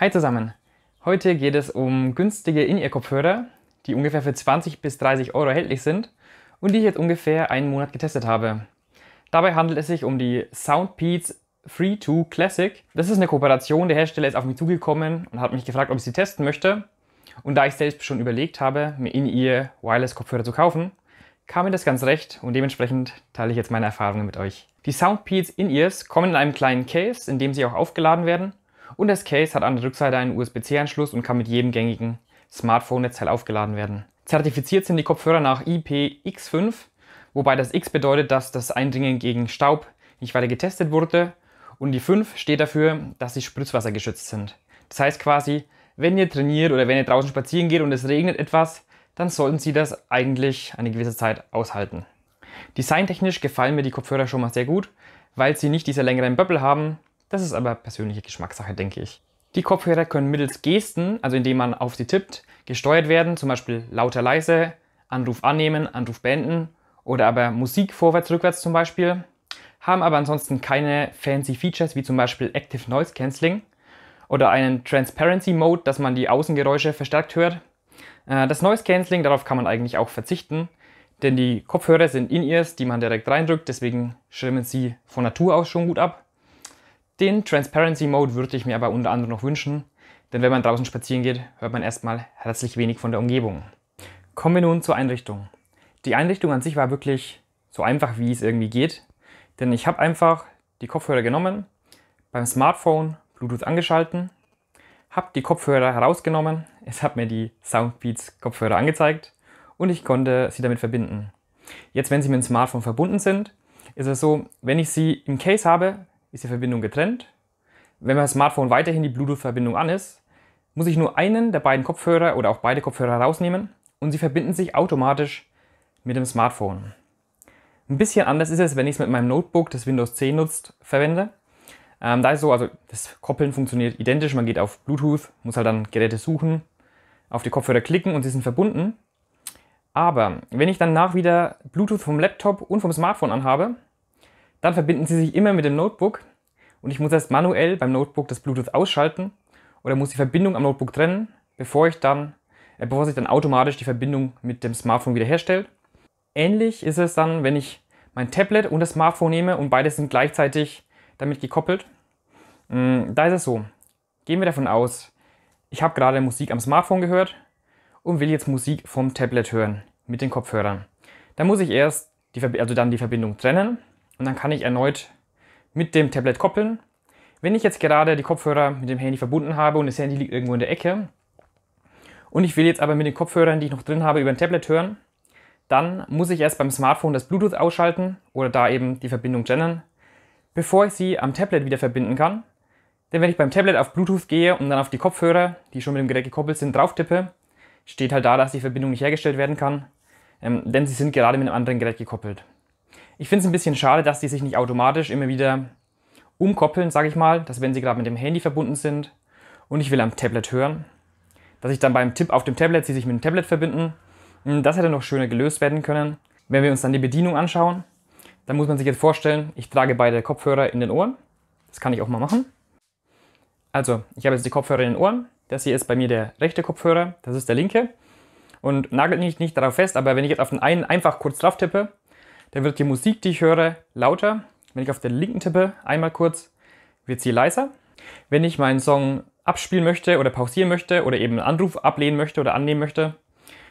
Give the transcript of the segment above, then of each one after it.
Hi zusammen! Heute geht es um günstige In-Ear-Kopfhörer, die ungefähr für 20 bis 30 Euro erhältlich sind und die ich jetzt ungefähr einen Monat getestet habe. Dabei handelt es sich um die Soundbeats Free 2 Classic. Das ist eine Kooperation, der Hersteller ist auf mich zugekommen und hat mich gefragt, ob ich sie testen möchte. Und da ich selbst schon überlegt habe, mir In-Ear Wireless-Kopfhörer zu kaufen, kam mir das ganz recht und dementsprechend teile ich jetzt meine Erfahrungen mit euch. Die Soundbeats In-Ears kommen in einem kleinen Case, in dem sie auch aufgeladen werden und das Case hat an der Rückseite einen USB-C-Anschluss und kann mit jedem gängigen Smartphone-Netzteil aufgeladen werden. Zertifiziert sind die Kopfhörer nach IPX5, wobei das X bedeutet, dass das Eindringen gegen Staub nicht weiter getestet wurde und die 5 steht dafür, dass sie spritzwassergeschützt sind. Das heißt quasi, wenn ihr trainiert oder wenn ihr draußen spazieren geht und es regnet etwas, dann sollten sie das eigentlich eine gewisse Zeit aushalten. Designtechnisch gefallen mir die Kopfhörer schon mal sehr gut, weil sie nicht diese längeren Böppel haben, das ist aber persönliche Geschmackssache, denke ich. Die Kopfhörer können mittels Gesten, also indem man auf sie tippt, gesteuert werden, zum Beispiel lauter leise, Anruf annehmen, Anruf beenden oder aber Musik vorwärts, rückwärts zum Beispiel, haben aber ansonsten keine fancy Features wie zum Beispiel Active Noise Cancelling oder einen Transparency Mode, dass man die Außengeräusche verstärkt hört. Äh, das Noise Cancelling, darauf kann man eigentlich auch verzichten, denn die Kopfhörer sind In-Ears, die man direkt reindrückt, deswegen schirmen sie von Natur aus schon gut ab. Den Transparency Mode würde ich mir aber unter anderem noch wünschen, denn wenn man draußen spazieren geht, hört man erstmal herzlich wenig von der Umgebung. Kommen wir nun zur Einrichtung. Die Einrichtung an sich war wirklich so einfach, wie es irgendwie geht, denn ich habe einfach die Kopfhörer genommen, beim Smartphone Bluetooth angeschalten, habe die Kopfhörer herausgenommen, es hat mir die Soundbeats Kopfhörer angezeigt und ich konnte sie damit verbinden. Jetzt, wenn sie mit dem Smartphone verbunden sind, ist es so, wenn ich sie im Case habe, ist die Verbindung getrennt. Wenn mein Smartphone weiterhin die Bluetooth-Verbindung an ist, muss ich nur einen der beiden Kopfhörer oder auch beide Kopfhörer rausnehmen und sie verbinden sich automatisch mit dem Smartphone. Ein bisschen anders ist es, wenn ich es mit meinem Notebook, das Windows 10 nutzt, verwende. Ähm, da ist so, also das Koppeln funktioniert identisch. Man geht auf Bluetooth, muss halt dann Geräte suchen, auf die Kopfhörer klicken und sie sind verbunden. Aber wenn ich dann nach wieder Bluetooth vom Laptop und vom Smartphone anhabe, dann verbinden sie sich immer mit dem Notebook und ich muss erst manuell beim Notebook das Bluetooth ausschalten oder muss die Verbindung am Notebook trennen, bevor ich dann, äh, bevor sich dann automatisch die Verbindung mit dem Smartphone wiederherstellt. Ähnlich ist es dann, wenn ich mein Tablet und das Smartphone nehme und beides sind gleichzeitig damit gekoppelt. Mm, da ist es so. Gehen wir davon aus, ich habe gerade Musik am Smartphone gehört und will jetzt Musik vom Tablet hören mit den Kopfhörern. Da muss ich erst die, also dann die Verbindung trennen und dann kann ich erneut mit dem Tablet koppeln. Wenn ich jetzt gerade die Kopfhörer mit dem Handy verbunden habe und das Handy liegt irgendwo in der Ecke und ich will jetzt aber mit den Kopfhörern, die ich noch drin habe, über ein Tablet hören, dann muss ich erst beim Smartphone das Bluetooth ausschalten oder da eben die Verbindung gendern, bevor ich sie am Tablet wieder verbinden kann. Denn wenn ich beim Tablet auf Bluetooth gehe und dann auf die Kopfhörer, die schon mit dem Gerät gekoppelt sind, drauf tippe, steht halt da, dass die Verbindung nicht hergestellt werden kann, ähm, denn sie sind gerade mit einem anderen Gerät gekoppelt. Ich finde es ein bisschen schade, dass die sich nicht automatisch immer wieder umkoppeln, sage ich mal, dass wenn sie gerade mit dem Handy verbunden sind und ich will am Tablet hören, dass ich dann beim Tipp auf dem Tablet sie sich mit dem Tablet verbinden. Hm, das hätte noch schöner gelöst werden können. Wenn wir uns dann die Bedienung anschauen, dann muss man sich jetzt vorstellen, ich trage beide Kopfhörer in den Ohren. Das kann ich auch mal machen. Also, ich habe jetzt die Kopfhörer in den Ohren. Das hier ist bei mir der rechte Kopfhörer, das ist der linke. Und nagelt mich nicht darauf fest, aber wenn ich jetzt auf den einen einfach kurz drauf tippe, dann wird die Musik, die ich höre, lauter. Wenn ich auf der linken tippe, einmal kurz, wird sie leiser. Wenn ich meinen Song abspielen möchte oder pausieren möchte oder eben einen Anruf ablehnen möchte oder annehmen möchte,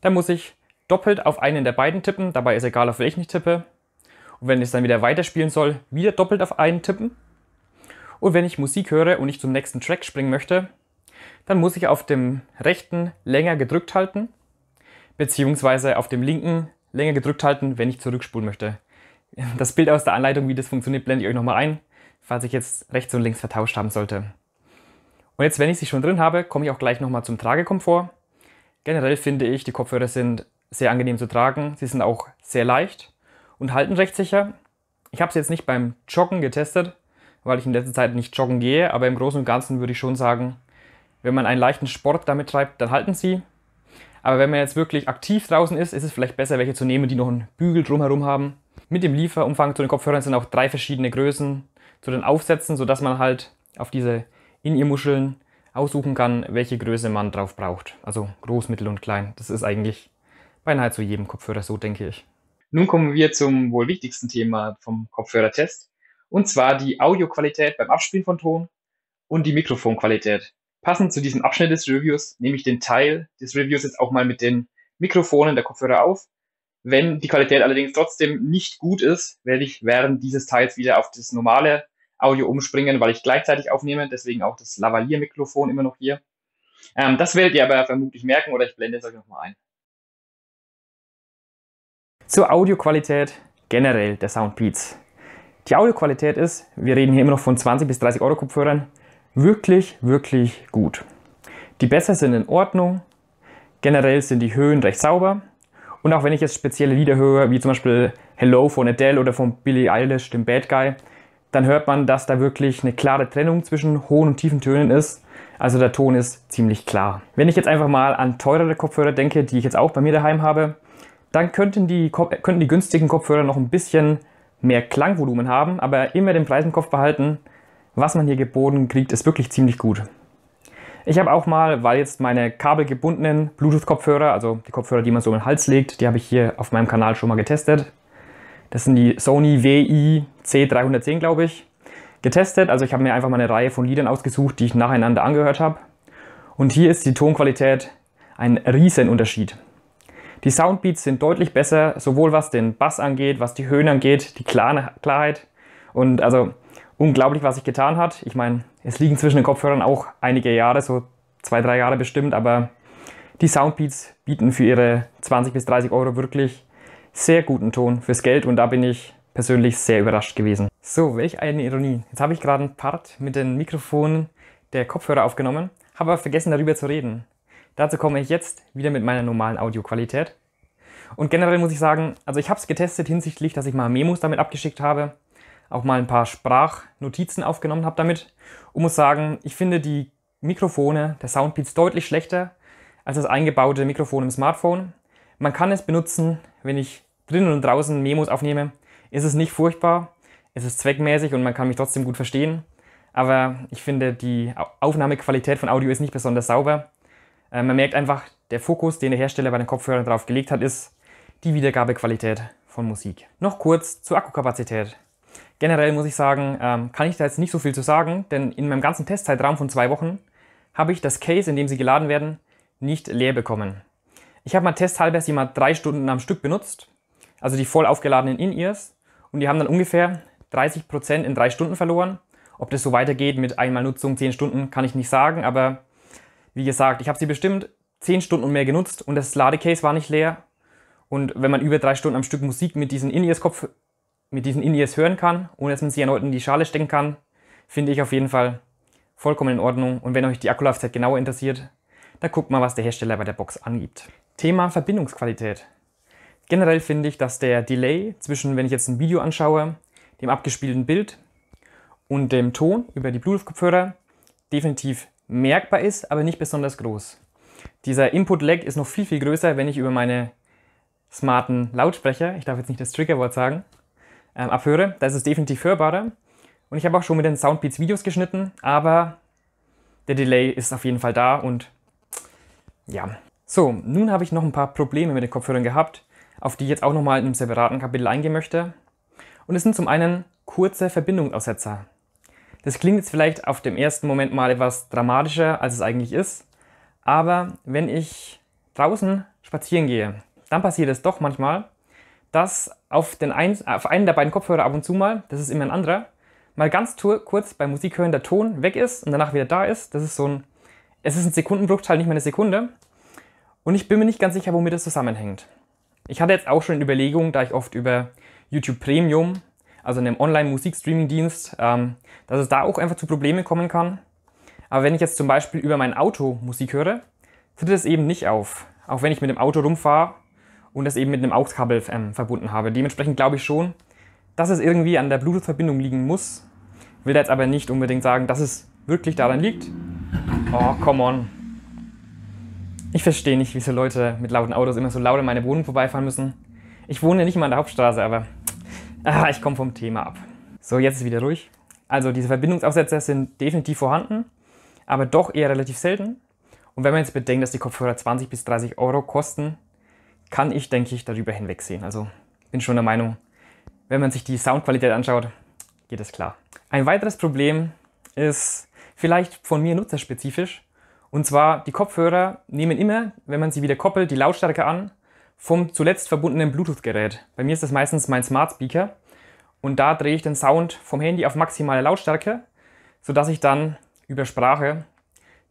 dann muss ich doppelt auf einen der beiden tippen. Dabei ist egal, auf welchen ich tippe. Und wenn ich es dann wieder weiterspielen soll, wieder doppelt auf einen tippen. Und wenn ich Musik höre und ich zum nächsten Track springen möchte, dann muss ich auf dem rechten länger gedrückt halten, beziehungsweise auf dem linken länger gedrückt halten, wenn ich zurückspulen möchte. Das Bild aus der Anleitung, wie das funktioniert, blende ich euch nochmal ein, falls ich jetzt rechts und links vertauscht haben sollte. Und jetzt, wenn ich sie schon drin habe, komme ich auch gleich nochmal zum Tragekomfort. Generell finde ich, die Kopfhörer sind sehr angenehm zu tragen. Sie sind auch sehr leicht und halten recht sicher. Ich habe sie jetzt nicht beim Joggen getestet, weil ich in letzter Zeit nicht joggen gehe, aber im Großen und Ganzen würde ich schon sagen, wenn man einen leichten Sport damit treibt, dann halten sie. Aber wenn man jetzt wirklich aktiv draußen ist, ist es vielleicht besser, welche zu nehmen, die noch einen Bügel drumherum haben. Mit dem Lieferumfang zu den Kopfhörern sind auch drei verschiedene Größen zu den Aufsätzen, sodass man halt auf diese In-Ear-Muscheln aussuchen kann, welche Größe man drauf braucht. Also groß, mittel und klein. Das ist eigentlich beinahe zu jedem Kopfhörer so, denke ich. Nun kommen wir zum wohl wichtigsten Thema vom Kopfhörertest. Und zwar die Audioqualität beim Abspielen von Ton und die Mikrofonqualität. Passend zu diesem Abschnitt des Reviews nehme ich den Teil des Reviews jetzt auch mal mit den Mikrofonen der Kopfhörer auf. Wenn die Qualität allerdings trotzdem nicht gut ist, werde ich während dieses Teils wieder auf das normale Audio umspringen, weil ich gleichzeitig aufnehme, deswegen auch das Lavalier-Mikrofon immer noch hier. Ähm, das werdet ihr aber vermutlich merken oder ich blende es euch nochmal ein. Zur Audioqualität generell der Soundbeats. Die Audioqualität ist, wir reden hier immer noch von 20 bis 30 Euro Kopfhörern, wirklich, wirklich gut. Die Bässe sind in Ordnung, generell sind die Höhen recht sauber und auch wenn ich jetzt spezielle Lieder höre, wie zum Beispiel Hello von Adele oder von Billie Eilish, dem Bad Guy, dann hört man, dass da wirklich eine klare Trennung zwischen hohen und tiefen Tönen ist. Also der Ton ist ziemlich klar. Wenn ich jetzt einfach mal an teurere Kopfhörer denke, die ich jetzt auch bei mir daheim habe, dann könnten die, könnten die günstigen Kopfhörer noch ein bisschen mehr Klangvolumen haben, aber immer den Preis im Kopf behalten, was man hier geboten kriegt, ist wirklich ziemlich gut. Ich habe auch mal, weil jetzt meine kabelgebundenen Bluetooth-Kopfhörer, also die Kopfhörer, die man so um den Hals legt, die habe ich hier auf meinem Kanal schon mal getestet. Das sind die Sony WI C310, glaube ich, getestet. Also ich habe mir einfach mal eine Reihe von Liedern ausgesucht, die ich nacheinander angehört habe. Und hier ist die Tonqualität ein Riesenunterschied. Die Soundbeats sind deutlich besser, sowohl was den Bass angeht, was die Höhen angeht, die Klarheit. Und also unglaublich, was sich getan hat. Ich meine, es liegen zwischen den Kopfhörern auch einige Jahre, so zwei, drei Jahre bestimmt, aber die Soundbeats bieten für ihre 20 bis 30 Euro wirklich sehr guten Ton fürs Geld und da bin ich persönlich sehr überrascht gewesen. So, welch eine Ironie. Jetzt habe ich gerade einen Part mit den Mikrofonen der Kopfhörer aufgenommen, habe aber vergessen darüber zu reden. Dazu komme ich jetzt wieder mit meiner normalen Audioqualität. Und generell muss ich sagen, also ich habe es getestet hinsichtlich, dass ich mal Memos damit abgeschickt habe auch mal ein paar Sprachnotizen aufgenommen habe damit und muss sagen, ich finde die Mikrofone der Soundbeats deutlich schlechter als das eingebaute Mikrofon im Smartphone. Man kann es benutzen, wenn ich drinnen und draußen Memos aufnehme. Ist es nicht furchtbar, es ist zweckmäßig und man kann mich trotzdem gut verstehen. Aber ich finde, die Aufnahmequalität von Audio ist nicht besonders sauber. Äh, man merkt einfach, der Fokus, den der Hersteller bei den Kopfhörern drauf gelegt hat, ist die Wiedergabequalität von Musik. Noch kurz zur Akkukapazität. Generell muss ich sagen, ähm, kann ich da jetzt nicht so viel zu sagen, denn in meinem ganzen Testzeitraum von zwei Wochen habe ich das Case, in dem sie geladen werden, nicht leer bekommen. Ich habe mal testhalber sie mal drei Stunden am Stück benutzt, also die voll aufgeladenen In-Ears, und die haben dann ungefähr 30% Prozent in drei Stunden verloren. Ob das so weitergeht mit einmal Nutzung 10 Stunden, kann ich nicht sagen, aber wie gesagt, ich habe sie bestimmt 10 Stunden und mehr genutzt und das Ladecase war nicht leer. Und wenn man über drei Stunden am Stück Musik mit diesen In-Ears-Kopf mit diesen In-Ears hören kann, ohne dass man sie erneut in die Schale stecken kann, finde ich auf jeden Fall vollkommen in Ordnung. Und wenn euch die Akkulaufzeit genauer interessiert, dann guckt mal, was der Hersteller bei der Box angibt. Thema Verbindungsqualität. Generell finde ich, dass der Delay zwischen, wenn ich jetzt ein Video anschaue, dem abgespielten Bild und dem Ton über die Bluetooth-Kopfhörer definitiv merkbar ist, aber nicht besonders groß. Dieser Input-Lag ist noch viel, viel größer, wenn ich über meine smarten Lautsprecher, ich darf jetzt nicht das Triggerwort sagen, ähm, abhöre. Da ist es definitiv hörbarer. Und ich habe auch schon mit den Soundbeats Videos geschnitten, aber der Delay ist auf jeden Fall da und ja. So, nun habe ich noch ein paar Probleme mit den Kopfhörern gehabt, auf die ich jetzt auch nochmal in einem separaten Kapitel eingehen möchte. Und es sind zum einen kurze Verbindungsaussetzer. Das klingt jetzt vielleicht auf dem ersten Moment mal etwas dramatischer, als es eigentlich ist, aber wenn ich draußen spazieren gehe, dann passiert es doch manchmal, dass auf, den ein, auf einen der beiden Kopfhörer ab und zu mal, das ist immer ein anderer, mal ganz kurz beim Musik der Ton weg ist und danach wieder da ist. Das ist so ein, es ist ein Sekundenbruchteil, nicht mal eine Sekunde. Und ich bin mir nicht ganz sicher, womit das zusammenhängt. Ich hatte jetzt auch schon in Überlegung, da ich oft über YouTube Premium, also einem Online-Musikstreaming-Dienst, ähm, dass es da auch einfach zu Problemen kommen kann. Aber wenn ich jetzt zum Beispiel über mein Auto Musik höre, tritt es eben nicht auf. Auch wenn ich mit dem Auto rumfahre und das eben mit einem AUX-Kabel ähm, verbunden habe. Dementsprechend glaube ich schon, dass es irgendwie an der Bluetooth-Verbindung liegen muss. Will da jetzt aber nicht unbedingt sagen, dass es wirklich daran liegt. Oh, come on. Ich verstehe nicht, wieso Leute mit lauten Autos immer so laut an meine Wohnung vorbeifahren müssen. Ich wohne nicht mal an der Hauptstraße, aber ah, ich komme vom Thema ab. So, jetzt ist wieder ruhig. Also diese Verbindungsaufsätze sind definitiv vorhanden, aber doch eher relativ selten. Und wenn man jetzt bedenkt, dass die Kopfhörer 20 bis 30 Euro kosten, kann ich, denke ich, darüber hinwegsehen. Also bin schon der Meinung, wenn man sich die Soundqualität anschaut, geht es klar. Ein weiteres Problem ist vielleicht von mir nutzerspezifisch. Und zwar, die Kopfhörer nehmen immer, wenn man sie wieder koppelt, die Lautstärke an vom zuletzt verbundenen Bluetooth-Gerät. Bei mir ist das meistens mein Smart Speaker. Und da drehe ich den Sound vom Handy auf maximale Lautstärke, sodass ich dann über Sprache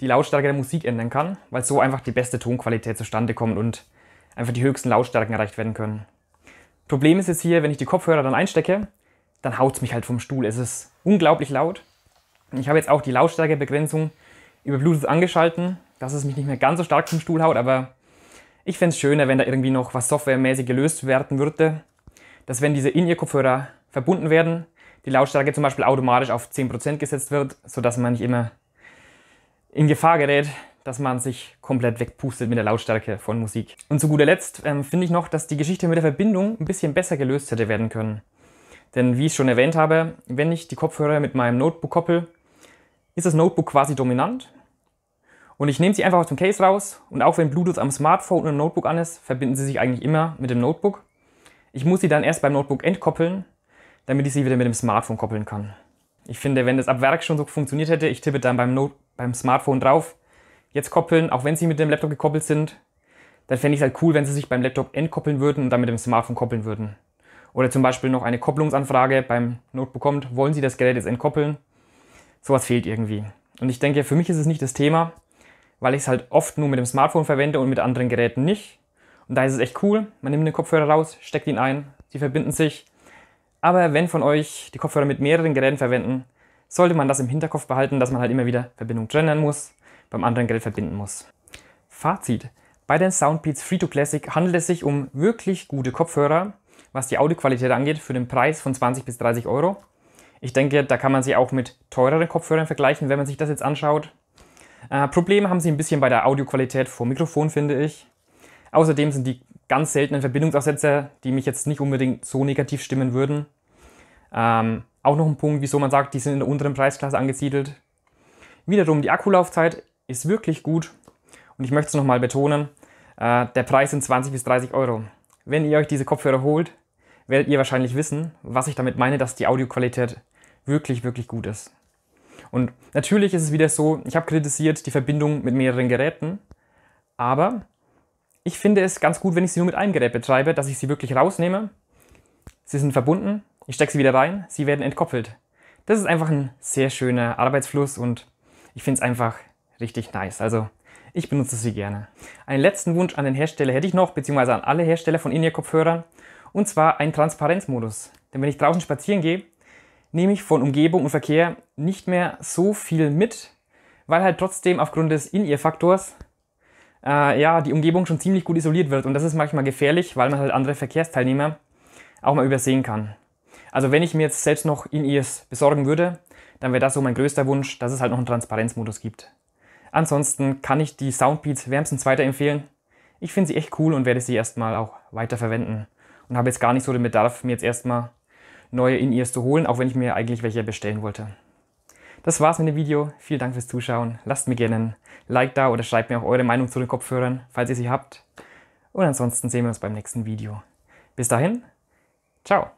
die Lautstärke der Musik ändern kann, weil so einfach die beste Tonqualität zustande kommt und einfach die höchsten Lautstärken erreicht werden können. Problem ist jetzt hier, wenn ich die Kopfhörer dann einstecke, dann haut es mich halt vom Stuhl. Es ist unglaublich laut. Ich habe jetzt auch die Lautstärkebegrenzung über Bluetooth angeschalten, dass es mich nicht mehr ganz so stark vom Stuhl haut, aber ich fände es schöner, wenn da irgendwie noch was softwaremäßig gelöst werden würde, dass wenn diese In-Ear-Kopfhörer verbunden werden, die Lautstärke zum Beispiel automatisch auf 10% gesetzt wird, sodass man nicht immer in Gefahr gerät, dass man sich komplett wegpustet mit der Lautstärke von Musik. Und zu guter Letzt ähm, finde ich noch, dass die Geschichte mit der Verbindung ein bisschen besser gelöst hätte werden können. Denn wie ich schon erwähnt habe, wenn ich die Kopfhörer mit meinem Notebook koppel, ist das Notebook quasi dominant. Und ich nehme sie einfach aus dem Case raus und auch wenn Bluetooth am Smartphone und im Notebook an ist, verbinden sie sich eigentlich immer mit dem Notebook. Ich muss sie dann erst beim Notebook entkoppeln, damit ich sie wieder mit dem Smartphone koppeln kann. Ich finde, wenn das ab Werk schon so funktioniert hätte, ich tippe dann beim, Not beim Smartphone drauf, jetzt koppeln, auch wenn sie mit dem Laptop gekoppelt sind, dann fände ich es halt cool, wenn sie sich beim Laptop entkoppeln würden und dann mit dem Smartphone koppeln würden. Oder zum Beispiel noch eine Kopplungsanfrage beim Notebook kommt, wollen Sie das Gerät jetzt entkoppeln? Sowas fehlt irgendwie. Und ich denke, für mich ist es nicht das Thema, weil ich es halt oft nur mit dem Smartphone verwende und mit anderen Geräten nicht. Und da ist es echt cool, man nimmt den Kopfhörer raus, steckt ihn ein, sie verbinden sich. Aber wenn von euch die Kopfhörer mit mehreren Geräten verwenden, sollte man das im Hinterkopf behalten, dass man halt immer wieder Verbindung trennen muss beim anderen Geld verbinden muss. Fazit. Bei den Soundbeats Free to Classic handelt es sich um wirklich gute Kopfhörer, was die Audioqualität angeht, für den Preis von 20 bis 30 Euro. Ich denke, da kann man sie auch mit teureren Kopfhörern vergleichen, wenn man sich das jetzt anschaut. Äh, Probleme haben sie ein bisschen bei der Audioqualität vor Mikrofon, finde ich. Außerdem sind die ganz seltenen Verbindungsaussetzer, die mich jetzt nicht unbedingt so negativ stimmen würden. Ähm, auch noch ein Punkt, wieso man sagt, die sind in der unteren Preisklasse angesiedelt. Wiederum die Akkulaufzeit ist wirklich gut. Und ich möchte es nochmal betonen, äh, der Preis sind 20 bis 30 Euro. Wenn ihr euch diese Kopfhörer holt, werdet ihr wahrscheinlich wissen, was ich damit meine, dass die Audioqualität wirklich, wirklich gut ist. Und natürlich ist es wieder so, ich habe kritisiert die Verbindung mit mehreren Geräten, aber ich finde es ganz gut, wenn ich sie nur mit einem Gerät betreibe, dass ich sie wirklich rausnehme. Sie sind verbunden, ich stecke sie wieder rein, sie werden entkoppelt. Das ist einfach ein sehr schöner Arbeitsfluss und ich finde es einfach richtig nice. Also ich benutze sie gerne. Einen letzten Wunsch an den Hersteller hätte ich noch, beziehungsweise an alle Hersteller von In-Ear-Kopfhörern. Und zwar einen Transparenzmodus. Denn wenn ich draußen spazieren gehe, nehme ich von Umgebung und Verkehr nicht mehr so viel mit, weil halt trotzdem aufgrund des In-Ear-Faktors äh, ja, die Umgebung schon ziemlich gut isoliert wird. Und das ist manchmal gefährlich, weil man halt andere Verkehrsteilnehmer auch mal übersehen kann. Also wenn ich mir jetzt selbst noch In-Ears besorgen würde, dann wäre das so mein größter Wunsch, dass es halt noch einen Transparenzmodus gibt. Ansonsten kann ich die Soundbeats wärmstens weiterempfehlen. Ich finde sie echt cool und werde sie erstmal auch weiter verwenden und habe jetzt gar nicht so den Bedarf, mir jetzt erstmal neue In-Ears zu holen, auch wenn ich mir eigentlich welche bestellen wollte. Das war's mit dem Video. Vielen Dank fürs Zuschauen. Lasst mir gerne ein Like da oder schreibt mir auch eure Meinung zu den Kopfhörern, falls ihr sie habt. Und ansonsten sehen wir uns beim nächsten Video. Bis dahin, ciao.